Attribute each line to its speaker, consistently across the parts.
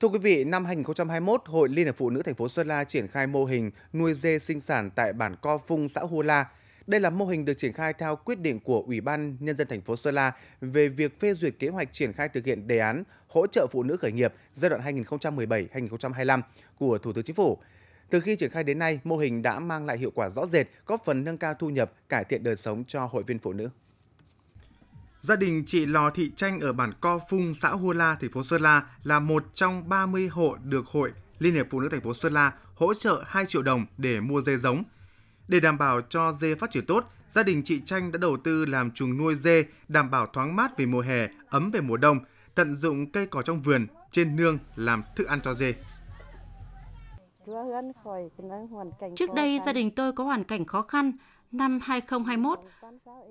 Speaker 1: Thưa quý vị, năm 2021, Hội Liên hiệp Phụ nữ thành phố Sơn La triển khai mô hình nuôi dê sinh sản tại bản Co Phung, xã Hua La. Đây là mô hình được triển khai theo quyết định của Ủy ban Nhân dân thành phố Sơn La về việc phê duyệt kế hoạch triển khai thực hiện đề án hỗ trợ phụ nữ khởi nghiệp giai đoạn 2017-2025 của Thủ tướng Chính phủ. Từ khi triển khai đến nay, mô hình đã mang lại hiệu quả rõ rệt, góp phần nâng cao thu nhập, cải thiện đời sống cho hội viên phụ nữ. Gia đình chị Lò Thị Tranh ở bản Co Phung, xã Hua La, thành phố Sơn La là một trong 30 hộ được hội Liên hiệp Phụ nữ thành phố Sơn La hỗ trợ 2 triệu đồng để mua dê giống. Để đảm bảo cho dê phát triển tốt, gia đình chị Tranh đã đầu tư làm chuồng nuôi dê đảm bảo thoáng mát về mùa hè, ấm về mùa đông, tận dụng cây cỏ trong vườn, trên nương làm thức ăn cho dê.
Speaker 2: Trước đây gia đình tôi có hoàn cảnh khó khăn, năm 2021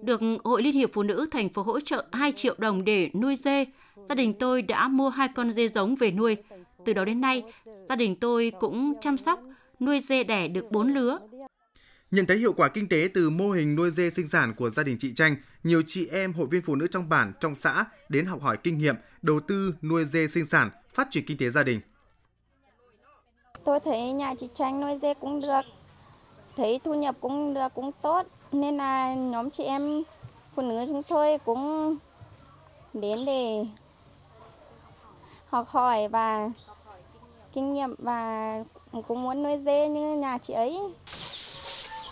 Speaker 2: được Hội Liên hiệp Phụ nữ thành phố hỗ trợ 2 triệu đồng để nuôi dê. Gia đình tôi đã mua hai con dê giống về nuôi. Từ đó đến nay, gia đình tôi cũng chăm sóc nuôi dê đẻ được 4 lứa.
Speaker 1: Nhận thấy hiệu quả kinh tế từ mô hình nuôi dê sinh sản của gia đình chị Tranh, nhiều chị em hội viên phụ nữ trong bản, trong xã đến học hỏi kinh nghiệm, đầu tư nuôi dê sinh sản, phát triển kinh tế gia đình.
Speaker 3: Tôi thấy nhà chị Tranh nuôi dê cũng được, thấy thu nhập cũng được cũng tốt nên là nhóm chị em phụ nữ chúng tôi cũng đến để học hỏi và kinh nghiệm và cũng muốn nuôi dê như nhà chị ấy.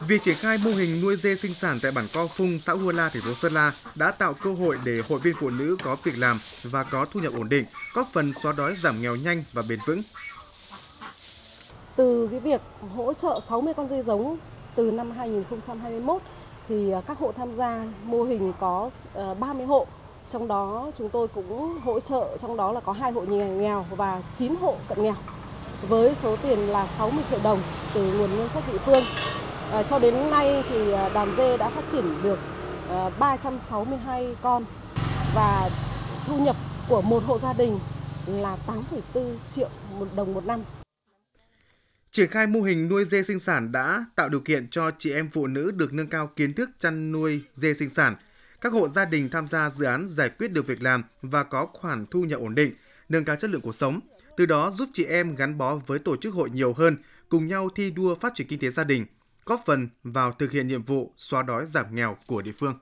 Speaker 1: Việc triển khai mô hình nuôi dê sinh sản tại bản Co Phung, xã Hua La, thành phố Sơn La đã tạo cơ hội để hội viên phụ nữ có việc làm và có thu nhập ổn định, góp phần xóa đói giảm nghèo nhanh và bền vững.
Speaker 4: Từ cái việc hỗ trợ 60 con dê giống từ năm 2021 thì à, các hộ tham gia mô hình có 30 ờ, hộ trong đó chúng tôi cũng hỗ trợ trong đó là có hai hộ nghèo và 9 hộ cận nghèo với số tiền là 60 triệu đồng từ nguồn ngân sách địa phương. À, cho đến nay thì à, đàn dê đã phát triển được à, ờ, 362 con và thu nhập của một hộ gia đình là 8,4 triệu một đồng một năm.
Speaker 1: Triển khai mô hình nuôi dê sinh sản đã tạo điều kiện cho chị em phụ nữ được nâng cao kiến thức chăn nuôi dê sinh sản. Các hộ gia đình tham gia dự án giải quyết được việc làm và có khoản thu nhập ổn định, nâng cao chất lượng cuộc sống, từ đó giúp chị em gắn bó với tổ chức hội nhiều hơn, cùng nhau thi đua phát triển kinh tế gia đình, góp phần vào thực hiện nhiệm vụ xóa đói giảm nghèo của địa phương.